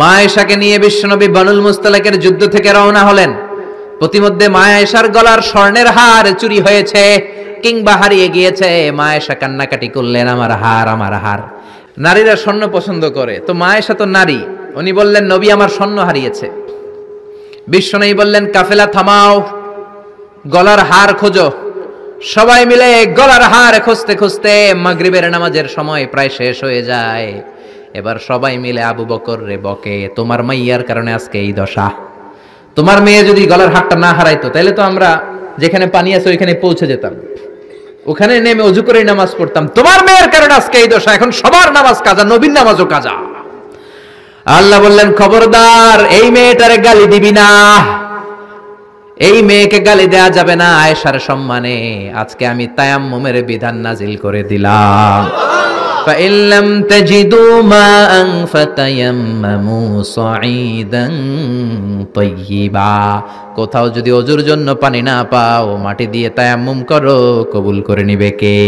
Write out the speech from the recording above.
মায়েশাকে নিয়ে বিশ্বনবী বানুল মুস্তালাকের যুদ্ধ থেকে রওনা হলেন প্রতিমধ্যে মায়েশার গলার স্বর্ণের হার চুরি হয়েছে কিংবা হারিয়ে গিয়েছে মায়েশা কান্নাকাটি করলেন আমার হার আমার হার নারীরা স্বর্ণ পছন্দ করে তো মায়েশা তো নারী উনি বললেন নবী আমার স্বর্ণ হারিয়েছে বিশ্বনবী বললেন কাফেলা থামাও গলার হার খোঁজো সবাই মিলে গলার হার খুঁজতে খুঁজতে মাগরিবের নামাজের সময় প্রায় শেষ হয়ে যায় এবার সবাই মিলে আবু বকর রে বকে তোমার মাইয়ার কারণে আজকে এই দশা তোমার মেয়ে যদি গলার হাটটা না হারাইতো তাহলে তো আমরা যেখানে পানি আছে ওইখানে পৌঁছে যেতাম ওখানে নেমে অজু করে নামাজ পড়তাম তোমার মেয়ের কারণে আজকে এই দশা এখন সবার নামাজ কাজা নবীন নামাজও কাজা আল্লাহ বললেন খবরদার এই মেয়েটারে গালি দিবি না এই মেয়েকে গালি দেয়া যাবে না আয়েশার সম্মানে আজকে আমি তায়াম্মমের বিধান নাজিল করে দিলাম فإن لم تجدوا ماء فتيمموا صعيدا طيبا কোথাও যদি অজুর জন্য পানি না পাও মাটি দিয়ে তায়াম্মুম করো কবুল করে নিবে কে